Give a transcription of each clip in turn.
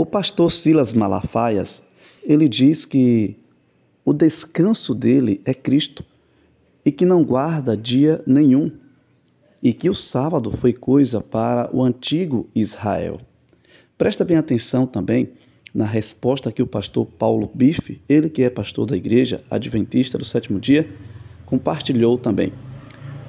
O pastor Silas Malafaias, ele diz que o descanso dele é Cristo e que não guarda dia nenhum, e que o sábado foi coisa para o antigo Israel. Presta bem atenção também na resposta que o pastor Paulo Bife, ele que é pastor da igreja adventista do sétimo dia, compartilhou também.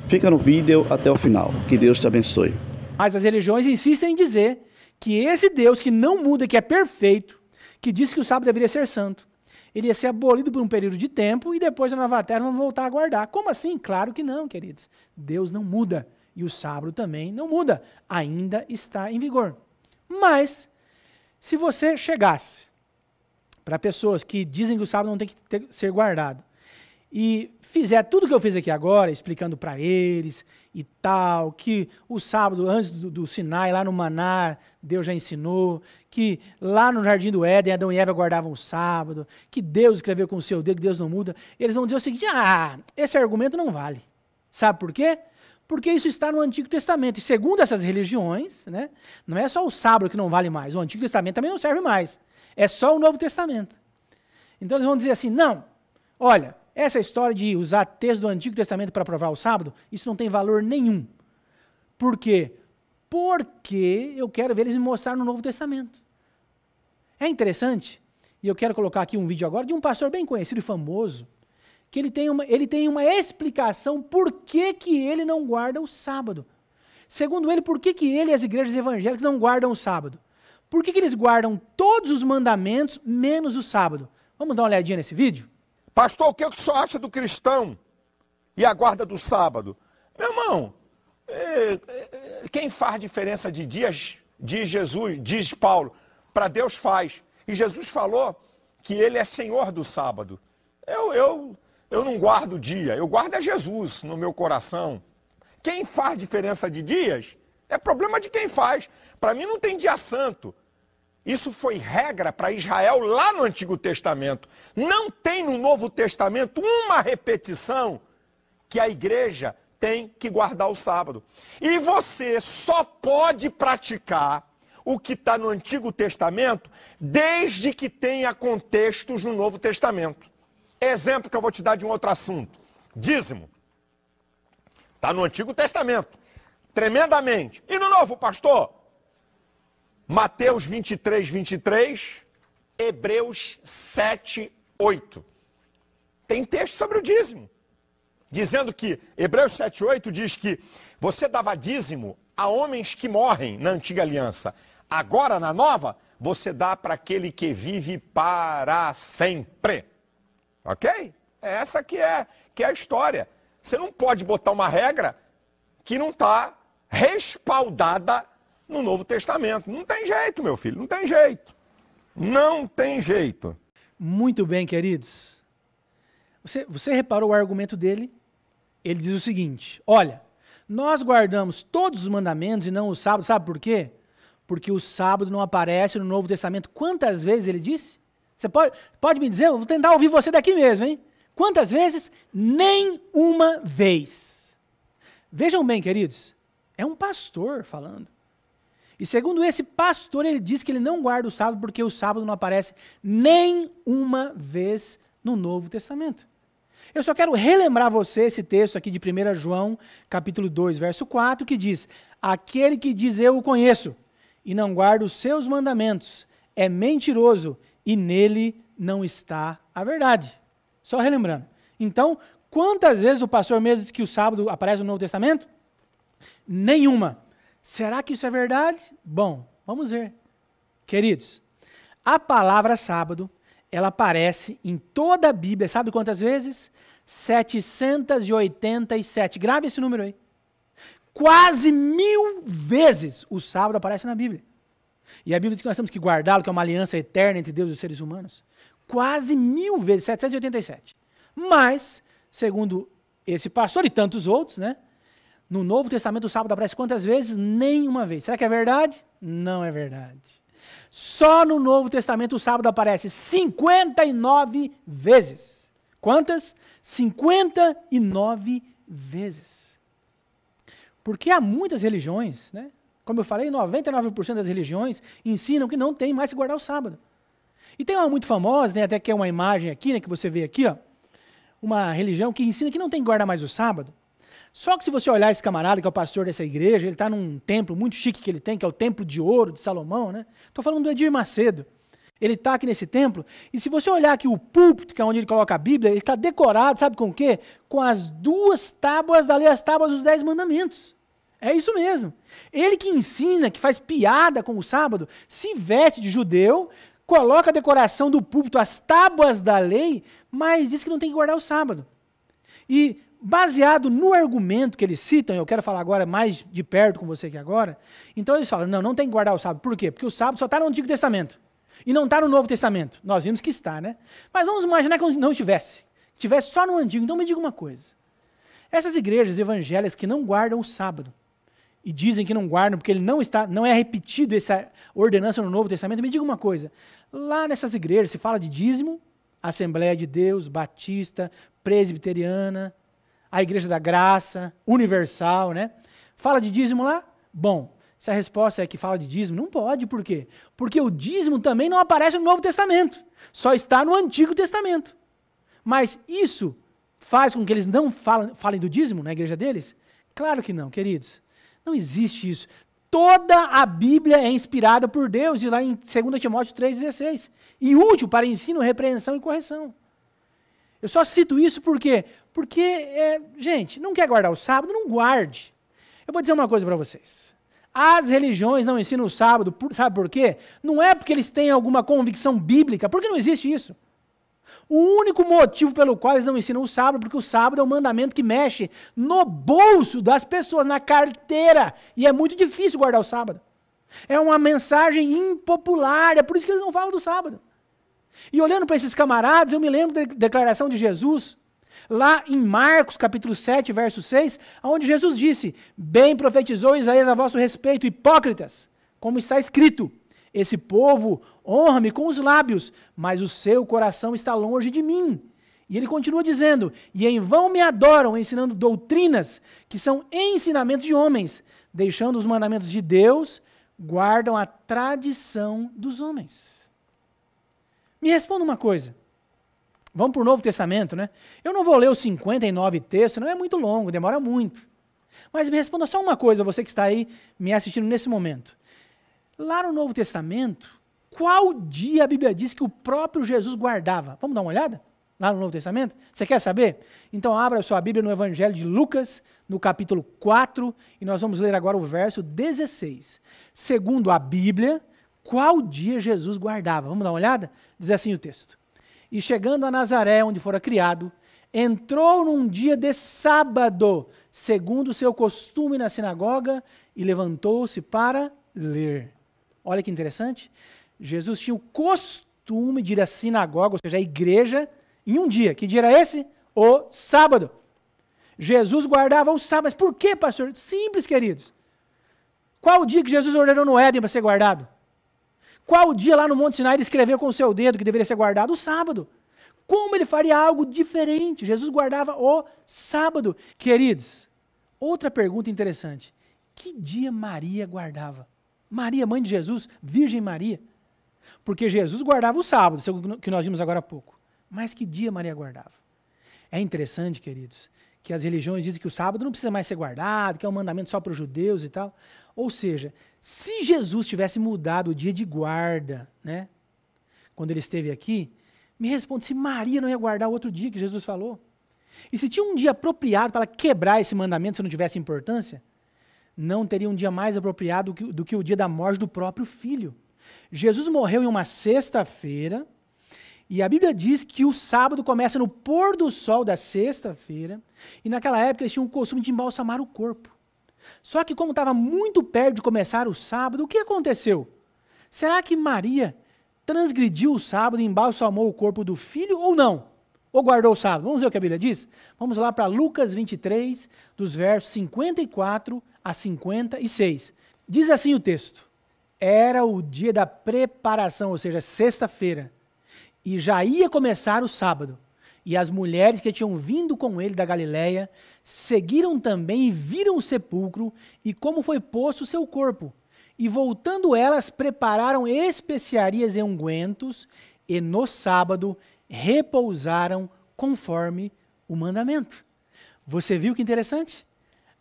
Fica no vídeo até o final. Que Deus te abençoe. Mas as religiões insistem em dizer que esse Deus que não muda, que é perfeito, que disse que o sábado deveria ser santo, ele ia ser abolido por um período de tempo e depois na nova terra vão voltar a guardar. Como assim? Claro que não, queridos. Deus não muda e o sábado também não muda. Ainda está em vigor. Mas, se você chegasse para pessoas que dizem que o sábado não tem que ter, ser guardado e fizer tudo que eu fiz aqui agora, explicando para eles e tal, que o sábado, antes do, do, Sinai, lá no Maná, Deus já ensinou, que lá no Jardim do Éden, Adão e Eva guardavam o sábado, que Deus escreveu com o seu dedo, que Deus não muda, eles vão dizer o seguinte, ah, esse argumento não vale. Sabe por quê? Porque isso está no Antigo Testamento. E segundo essas religiões, né, não é só o sábado que não vale mais, o Antigo Testamento também não serve mais. É só o Novo Testamento. Então eles vão dizer assim, não, olha, essa história de usar texto do Antigo Testamento para provar o sábado, isso não tem valor nenhum. Por quê? Porque eu quero ver eles me mostrar no Novo Testamento. É interessante, e eu quero colocar aqui um vídeo agora de um pastor bem conhecido e famoso, que ele tem uma, ele tem uma explicação por que, que ele não guarda o sábado. Segundo ele, por que, que ele e as igrejas evangélicas não guardam o sábado? Por que, que eles guardam todos os mandamentos menos o sábado? Vamos dar uma olhadinha nesse vídeo? Pastor, o que o senhor acha do cristão e a guarda do sábado? Meu irmão, é, é, quem faz diferença de dias, diz Jesus, diz Paulo, para Deus faz. E Jesus falou que ele é senhor do sábado. Eu, eu, eu não guardo o dia, eu guardo a é Jesus no meu coração. Quem faz diferença de dias é problema de quem faz. Para mim não tem dia santo. Isso foi regra para Israel lá no Antigo Testamento. Não tem no Novo Testamento uma repetição que a igreja tem que guardar o sábado. E você só pode praticar o que está no Antigo Testamento desde que tenha contextos no Novo Testamento. Exemplo que eu vou te dar de um outro assunto: dízimo. Está no Antigo Testamento, tremendamente. E no Novo, pastor? Mateus 23, 23, Hebreus 7, 8. Tem texto sobre o dízimo, dizendo que, Hebreus 7, 8 diz que você dava dízimo a homens que morrem na antiga aliança, agora na nova, você dá para aquele que vive para sempre. Ok? É essa que é, que é a história. Você não pode botar uma regra que não está respaldada no Novo Testamento. Não tem jeito, meu filho, não tem jeito. Não tem jeito. Muito bem, queridos. Você, você reparou o argumento dele? Ele diz o seguinte: olha, nós guardamos todos os mandamentos e não o sábado, sabe por quê? Porque o sábado não aparece no Novo Testamento. Quantas vezes ele disse? Você pode, pode me dizer? Eu vou tentar ouvir você daqui mesmo, hein? Quantas vezes? Nem uma vez. Vejam bem, queridos, é um pastor falando. E segundo esse pastor, ele diz que ele não guarda o sábado porque o sábado não aparece nem uma vez no Novo Testamento. Eu só quero relembrar você esse texto aqui de 1 João, capítulo 2, verso 4, que diz: Aquele que diz eu o conheço e não guarda os seus mandamentos é mentiroso e nele não está a verdade. Só relembrando. Então, quantas vezes o pastor mesmo diz que o sábado aparece no Novo Testamento? Nenhuma. Será que isso é verdade? Bom, vamos ver. Queridos, a palavra sábado, ela aparece em toda a Bíblia, sabe quantas vezes? 787. Grave esse número aí. Quase mil vezes o sábado aparece na Bíblia. E a Bíblia diz que nós temos que guardá-lo, que é uma aliança eterna entre Deus e os seres humanos. Quase mil vezes, 787. Mas, segundo esse pastor e tantos outros, né? No Novo Testamento, o sábado aparece quantas vezes? Nenhuma vez. Será que é verdade? Não é verdade. Só no Novo Testamento o sábado aparece 59 vezes. Quantas? 59 vezes. Porque há muitas religiões, né? Como eu falei, 99% das religiões ensinam que não tem mais que guardar o sábado. E tem uma muito famosa, né, até que é uma imagem aqui, né, que você vê aqui, ó, uma religião que ensina que não tem que guardar mais o sábado. Só que se você olhar esse camarada, que é o pastor dessa igreja, ele está num templo muito chique que ele tem, que é o Templo de Ouro de Salomão, né? Estou falando do Edir Macedo. Ele está aqui nesse templo, e se você olhar aqui o púlpito, que é onde ele coloca a Bíblia, ele está decorado, sabe com o quê? Com as duas tábuas da lei, as tábuas dos Dez Mandamentos. É isso mesmo. Ele que ensina, que faz piada com o sábado, se veste de judeu, coloca a decoração do púlpito, as tábuas da lei, mas diz que não tem que guardar o sábado. E baseado no argumento que eles citam, eu quero falar agora mais de perto com você aqui agora, então eles falam, não, não tem que guardar o sábado. Por quê? Porque o sábado só está no Antigo Testamento e não está no Novo Testamento. Nós vimos que está, né? Mas vamos imaginar que não estivesse. Estivesse só no Antigo. Então me diga uma coisa. Essas igrejas evangélicas que não guardam o sábado e dizem que não guardam porque ele não está, não é repetido essa ordenança no Novo Testamento, me diga uma coisa. Lá nessas igrejas se fala de dízimo, Assembleia de Deus, Batista, Presbiteriana, a Igreja da Graça, universal, né? Fala de dízimo lá? Bom, se a resposta é que fala de dízimo, não pode, por quê? Porque o dízimo também não aparece no Novo Testamento, só está no Antigo Testamento. Mas isso faz com que eles não falem, falem do dízimo na igreja deles? Claro que não, queridos. Não existe isso. Toda a Bíblia é inspirada por Deus, e lá em 2 Timóteo 3,16, e útil para ensino, repreensão e correção. Eu só cito isso por quê? Porque, é, gente, não quer guardar o sábado, não guarde. Eu vou dizer uma coisa para vocês. As religiões não ensinam o sábado, por, sabe por quê? Não é porque eles têm alguma convicção bíblica, porque não existe isso. O único motivo pelo qual eles não ensinam o sábado, porque o sábado é um mandamento que mexe no bolso das pessoas, na carteira, e é muito difícil guardar o sábado. É uma mensagem impopular, é por isso que eles não falam do sábado. E olhando para esses camaradas, eu me lembro da declaração de Jesus, lá em Marcos capítulo 7, verso 6, onde Jesus disse: Bem profetizou Isaías a vosso respeito, hipócritas, como está escrito: Esse povo honra-me com os lábios, mas o seu coração está longe de mim. E ele continua dizendo: E em vão me adoram, ensinando doutrinas que são ensinamentos de homens, deixando os mandamentos de Deus, guardam a tradição dos homens. Me responda uma coisa. Vamos para o Novo Testamento, né? Eu não vou ler os 59 textos, não é muito longo, demora muito. Mas me responda só uma coisa, você que está aí me assistindo nesse momento. Lá no Novo Testamento, qual dia a Bíblia diz que o próprio Jesus guardava? Vamos dar uma olhada? Lá no Novo Testamento? Você quer saber? Então abra sua Bíblia no Evangelho de Lucas, no capítulo 4, e nós vamos ler agora o verso 16. Segundo a Bíblia, qual dia Jesus guardava. Vamos dar uma olhada? Diz assim o texto. E chegando a Nazaré, onde fora criado, entrou num dia de sábado, segundo o seu costume na sinagoga, e levantou-se para ler. Olha que interessante. Jesus tinha o costume de ir à sinagoga, ou seja, à igreja, em um dia. Que dia era esse? O sábado. Jesus guardava o sábado. Mas por que, pastor? Simples, queridos. Qual o dia que Jesus ordenou no Éden para ser guardado? Qual dia lá no Monte Sinai ele escreveu com o seu dedo que deveria ser guardado? O sábado. Como ele faria algo diferente? Jesus guardava o sábado. Queridos, outra pergunta interessante. Que dia Maria guardava? Maria, mãe de Jesus, Virgem Maria. Porque Jesus guardava o sábado, que nós vimos agora há pouco. Mas que dia Maria guardava? É interessante, queridos, que as religiões dizem que o sábado não precisa mais ser guardado, que é um mandamento só para os judeus e tal. Ou seja, se Jesus tivesse mudado o dia de guarda, né? Quando ele esteve aqui, me responde se Maria não ia guardar outro dia que Jesus falou. E se tinha um dia apropriado para quebrar esse mandamento se não tivesse importância, não teria um dia mais apropriado do que, do que o dia da morte do próprio filho. Jesus morreu em uma sexta-feira, e a Bíblia diz que o sábado começa no pôr do sol da sexta-feira, e naquela época eles tinham o costume de embalsamar o corpo. Só que, como estava muito perto de começar o sábado, o que aconteceu? Será que Maria transgrediu o sábado e embalsamou o corpo do filho ou não? Ou guardou o sábado? Vamos ver o que a Bíblia diz? Vamos lá para Lucas 23, dos versos 54 a 56. Diz assim o texto: Era o dia da preparação, ou seja, sexta-feira, e já ia começar o sábado e as mulheres que tinham vindo com ele da Galiléia seguiram também e viram o sepulcro e como foi posto o seu corpo. E voltando elas, prepararam especiarias e ungüentos, e no sábado repousaram conforme o mandamento. Você viu que interessante?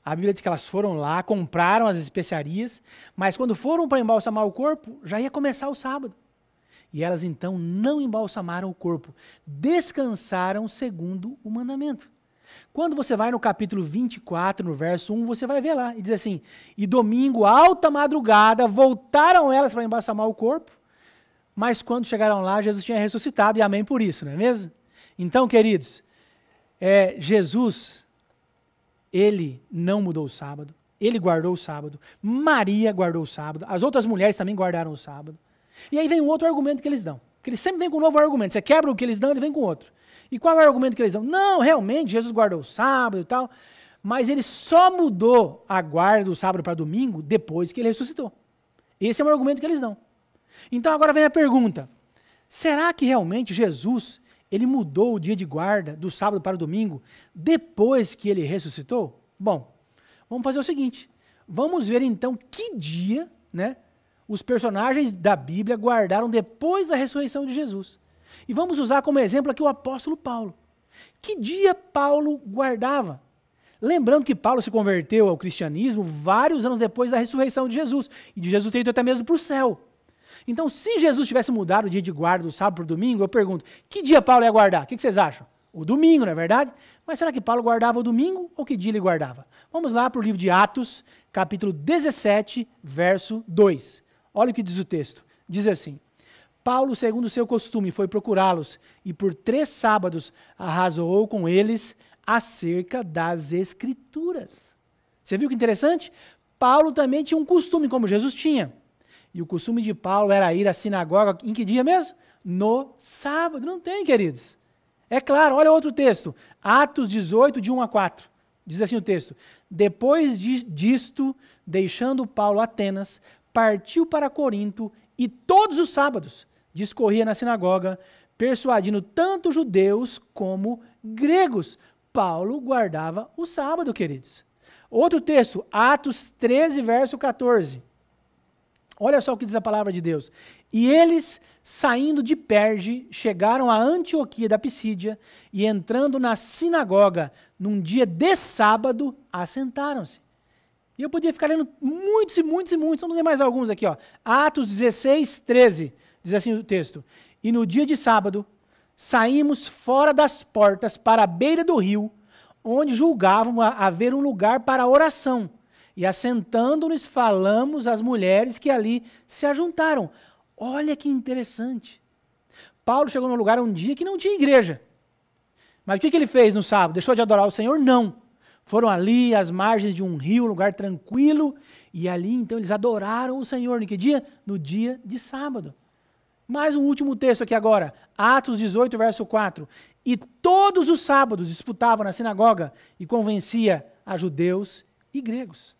A Bíblia diz que elas foram lá, compraram as especiarias, mas quando foram para embalsamar o corpo, já ia começar o sábado. E elas então não embalsamaram o corpo, descansaram segundo o mandamento. Quando você vai no capítulo 24, no verso 1, você vai ver lá e diz assim: E domingo, alta madrugada, voltaram elas para embalsamar o corpo, mas quando chegaram lá, Jesus tinha ressuscitado, e amém por isso, não é mesmo? Então, queridos, é, Jesus, ele não mudou o sábado, ele guardou o sábado, Maria guardou o sábado, as outras mulheres também guardaram o sábado. E aí vem um outro argumento que eles dão. Que eles sempre vêm com um novo argumento. Você quebra o que eles dão, ele vem com outro. E qual é o argumento que eles dão? Não, realmente, Jesus guardou o sábado e tal. Mas ele só mudou a guarda do sábado para domingo depois que ele ressuscitou. Esse é um argumento que eles dão. Então agora vem a pergunta: será que realmente Jesus ele mudou o dia de guarda do sábado para o domingo depois que ele ressuscitou? Bom, vamos fazer o seguinte: vamos ver então que dia, né? os personagens da Bíblia guardaram depois da ressurreição de Jesus. E vamos usar como exemplo aqui o apóstolo Paulo. Que dia Paulo guardava? Lembrando que Paulo se converteu ao cristianismo vários anos depois da ressurreição de Jesus, e de Jesus ter ido até mesmo para o céu. Então, se Jesus tivesse mudado o dia de guarda do sábado para o domingo, eu pergunto: que dia Paulo ia guardar? O que vocês acham? O domingo, não é verdade? Mas será que Paulo guardava o domingo ou que dia ele guardava? Vamos lá para o livro de Atos, capítulo 17, verso 2. Olha o que diz o texto. Diz assim: Paulo, segundo seu costume, foi procurá-los e por três sábados arrasou com eles acerca das Escrituras. Você viu que interessante? Paulo também tinha um costume, como Jesus tinha. E o costume de Paulo era ir à sinagoga em que dia mesmo? No sábado. Não tem, queridos. É claro, olha outro texto. Atos 18, de 1 a 4. Diz assim o texto: Depois disto, deixando Paulo Atenas, partiu para Corinto e todos os sábados discorria na sinagoga, persuadindo tanto judeus como gregos. Paulo guardava o sábado, queridos. Outro texto, Atos 13, verso 14. Olha só o que diz a palavra de Deus. E eles, saindo de Perge, chegaram a Antioquia da Pisídia e entrando na sinagoga, num dia de sábado, assentaram-se. E eu podia ficar lendo muitos e muitos e muitos. Vamos ler mais alguns aqui. Ó. Atos 16, 13. Diz assim o texto. E no dia de sábado, saímos fora das portas para a beira do rio, onde julgavam haver um lugar para oração. E assentando-nos, falamos às mulheres que ali se ajuntaram. Olha que interessante. Paulo chegou num lugar um dia que não tinha igreja. Mas o que, que ele fez no sábado? Deixou de adorar o Senhor? Não. Foram ali às margens de um rio, um lugar tranquilo, e ali então eles adoraram o Senhor. Em que dia? No dia de sábado. Mais um último texto aqui agora, Atos 18, verso 4. E todos os sábados disputavam na sinagoga e convencia a judeus e gregos.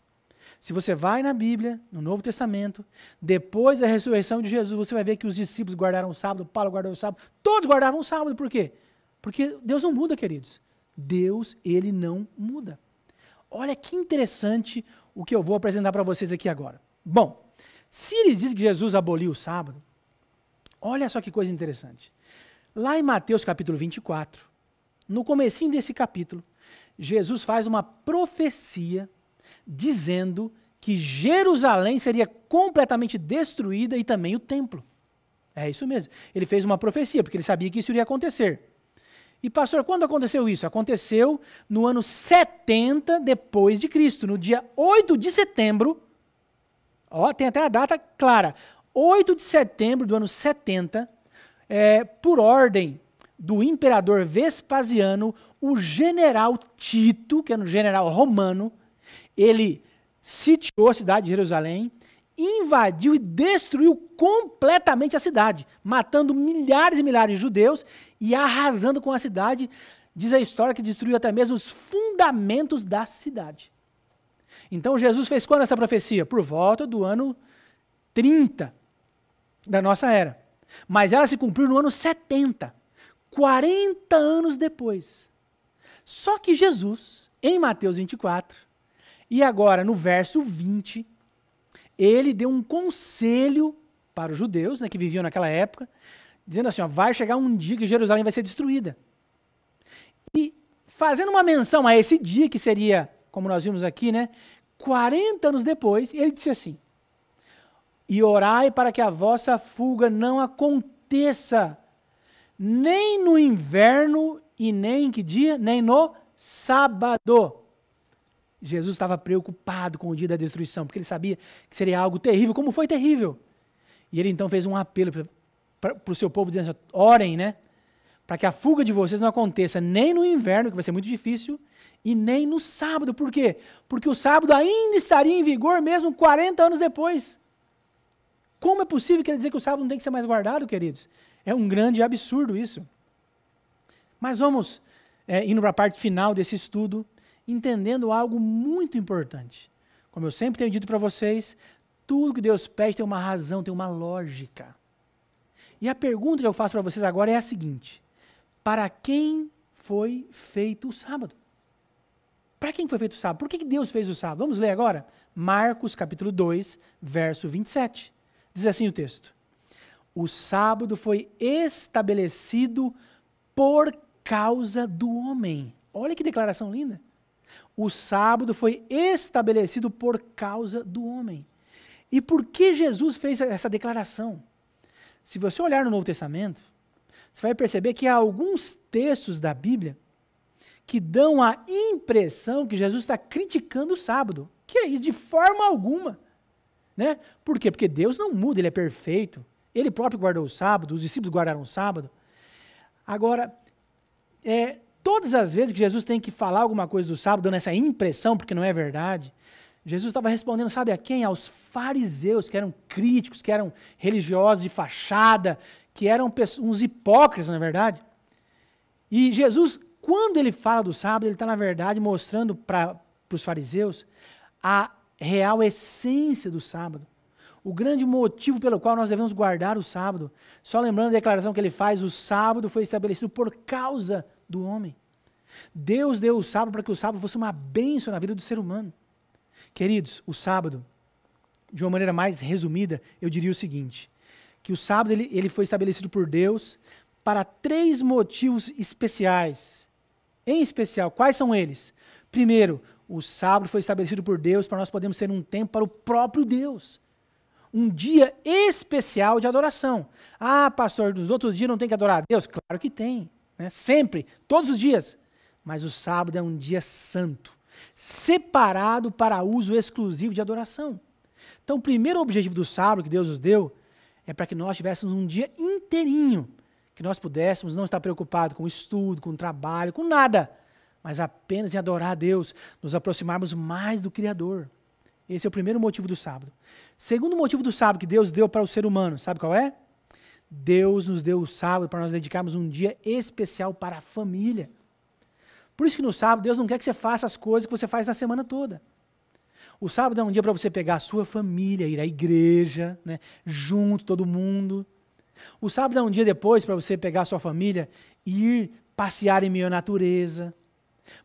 Se você vai na Bíblia, no Novo Testamento, depois da ressurreição de Jesus, você vai ver que os discípulos guardaram o sábado, Paulo guardou o sábado, todos guardavam o sábado, por quê? Porque Deus não muda, queridos. Deus, ele não muda. Olha que interessante o que eu vou apresentar para vocês aqui agora. Bom, se eles dizem que Jesus aboliu o sábado, olha só que coisa interessante. Lá em Mateus capítulo 24, no comecinho desse capítulo, Jesus faz uma profecia dizendo que Jerusalém seria completamente destruída e também o templo. É isso mesmo. Ele fez uma profecia, porque ele sabia que isso iria acontecer. E pastor, quando aconteceu isso? Aconteceu no ano 70 depois de Cristo, no dia 8 de setembro. Ó, tem até a data clara. 8 de setembro do ano 70, é, por ordem do imperador Vespasiano, o general Tito, que era um general romano, ele sitiou a cidade de Jerusalém invadiu e destruiu completamente a cidade, matando milhares e milhares de judeus e arrasando com a cidade. Diz a história que destruiu até mesmo os fundamentos da cidade. Então Jesus fez quando essa profecia? Por volta do ano 30 da nossa era. Mas ela se cumpriu no ano 70, 40 anos depois. Só que Jesus, em Mateus 24, e agora no verso 20, ele deu um conselho para os judeus, né, que viviam naquela época, dizendo assim: ó, vai chegar um dia que Jerusalém vai ser destruída. E fazendo uma menção a esse dia, que seria, como nós vimos aqui, né, 40 anos depois, ele disse assim: E orai para que a vossa fuga não aconteça, nem no inverno, e nem que dia, nem no sábado. Jesus estava preocupado com o dia da destruição, porque ele sabia que seria algo terrível, como foi terrível. E ele então fez um apelo para o seu povo, dizendo: assim, orem, né? Para que a fuga de vocês não aconteça nem no inverno, que vai ser muito difícil, e nem no sábado. Por quê? Porque o sábado ainda estaria em vigor mesmo 40 anos depois. Como é possível querer dizer que o sábado não tem que ser mais guardado, queridos? É um grande absurdo isso. Mas vamos é, indo para a parte final desse estudo entendendo algo muito importante. Como eu sempre tenho dito para vocês, tudo que Deus pede tem uma razão, tem uma lógica. E a pergunta que eu faço para vocês agora é a seguinte: para quem foi feito o sábado? Para quem foi feito o sábado? Por que Deus fez o sábado? Vamos ler agora? Marcos capítulo 2, verso 27. Diz assim o texto: O sábado foi estabelecido por causa do homem. Olha que declaração linda. O sábado foi estabelecido por causa do homem. E por que Jesus fez essa declaração? Se você olhar no Novo Testamento, você vai perceber que há alguns textos da Bíblia que dão a impressão que Jesus está criticando o sábado. Que é isso, de forma alguma. Né? Por quê? Porque Deus não muda, Ele é perfeito. Ele próprio guardou o sábado, os discípulos guardaram o sábado. Agora, é, Todas as vezes que Jesus tem que falar alguma coisa do sábado, dando essa impressão, porque não é verdade, Jesus estava respondendo, sabe a quem? Aos fariseus, que eram críticos, que eram religiosos de fachada, que eram uns hipócritas, na é verdade. E Jesus, quando ele fala do sábado, ele está, na verdade, mostrando para os fariseus a real essência do sábado. O grande motivo pelo qual nós devemos guardar o sábado. Só lembrando a declaração que ele faz: o sábado foi estabelecido por causa do do homem. Deus deu o sábado para que o sábado fosse uma bênção na vida do ser humano. Queridos, o sábado, de uma maneira mais resumida, eu diria o seguinte: que o sábado ele, ele foi estabelecido por Deus para três motivos especiais. Em especial, quais são eles? Primeiro, o sábado foi estabelecido por Deus para nós podermos ter um tempo para o próprio Deus. Um dia especial de adoração. Ah, pastor, nos outros dias não tem que adorar a Deus? Claro que tem né? sempre, todos os dias. Mas o sábado é um dia santo, separado para uso exclusivo de adoração. Então, o primeiro objetivo do sábado que Deus nos deu é para que nós tivéssemos um dia inteirinho, que nós pudéssemos não estar preocupados com estudo, com trabalho, com nada, mas apenas em adorar a Deus, nos aproximarmos mais do Criador. Esse é o primeiro motivo do sábado. Segundo motivo do sábado que Deus deu para o ser humano, sabe qual é? Deus nos deu o sábado para nós dedicarmos um dia especial para a família. Por isso que no sábado Deus não quer que você faça as coisas que você faz na semana toda. O sábado é um dia para você pegar a sua família, ir à igreja, né, junto todo mundo. O sábado é um dia depois para você pegar a sua família e ir passear em meio à natureza.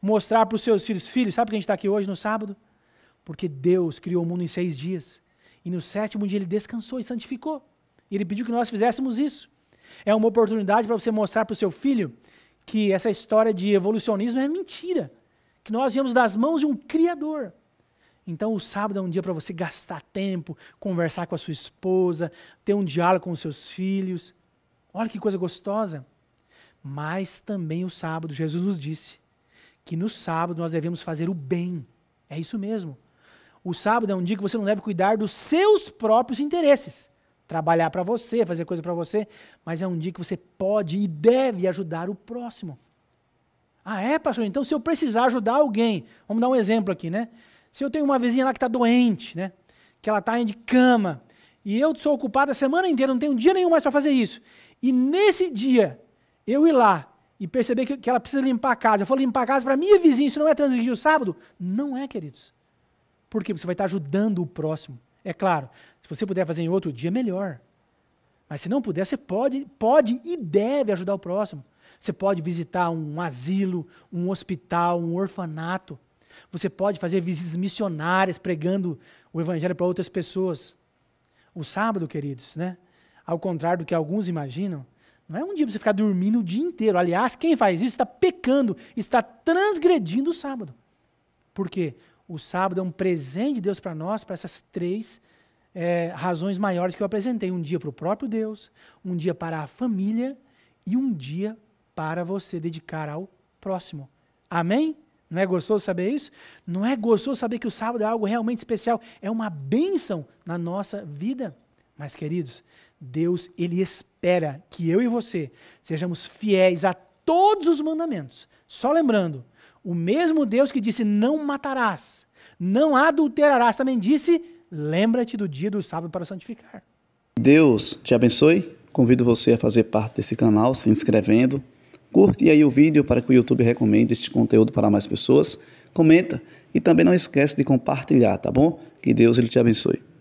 Mostrar para os seus filhos, filhos, sabe por que a gente está aqui hoje no sábado? Porque Deus criou o mundo em seis dias. E no sétimo dia ele descansou e santificou. E ele pediu que nós fizéssemos isso. É uma oportunidade para você mostrar para o seu filho que essa história de evolucionismo é mentira. Que nós viemos das mãos de um Criador. Então, o sábado é um dia para você gastar tempo, conversar com a sua esposa, ter um diálogo com os seus filhos. Olha que coisa gostosa. Mas também o sábado, Jesus nos disse que no sábado nós devemos fazer o bem. É isso mesmo. O sábado é um dia que você não deve cuidar dos seus próprios interesses trabalhar para você, fazer coisa para você, mas é um dia que você pode e deve ajudar o próximo. Ah, é, pastor? Então, se eu precisar ajudar alguém, vamos dar um exemplo aqui, né? Se eu tenho uma vizinha lá que está doente, né? Que ela está de cama, e eu sou ocupado a semana inteira, não tenho um dia nenhum mais para fazer isso. E nesse dia, eu ir lá e perceber que, que ela precisa limpar a casa, eu vou limpar a casa para minha vizinha, isso não é transigir o sábado? Não é, queridos. Por quê? Porque você vai estar tá ajudando o próximo. É claro, se você puder fazer em outro dia, melhor. Mas se não puder, você pode, pode e deve ajudar o próximo. Você pode visitar um asilo, um hospital, um orfanato. Você pode fazer visitas missionárias pregando o evangelho para outras pessoas. O sábado, queridos, né? Ao contrário do que alguns imaginam, não é um dia para você ficar dormindo o dia inteiro. Aliás, quem faz isso está pecando, está transgredindo o sábado. Por quê? O sábado é um presente de Deus para nós, para essas três é, razões maiores que eu apresentei: um dia para o próprio Deus, um dia para a família e um dia para você dedicar ao próximo. Amém? Não é gostoso saber isso? Não é gostoso saber que o sábado é algo realmente especial, é uma bênção na nossa vida. Mas, queridos, Deus, Ele espera que eu e você sejamos fiéis a todos os mandamentos. Só lembrando, o mesmo Deus que disse: Não matarás, não adulterarás, também disse: Lembra-te do dia do sábado para santificar. Deus te abençoe. Convido você a fazer parte desse canal se inscrevendo. Curte aí o vídeo para que o YouTube recomende este conteúdo para mais pessoas. Comenta e também não esquece de compartilhar, tá bom? Que Deus ele te abençoe.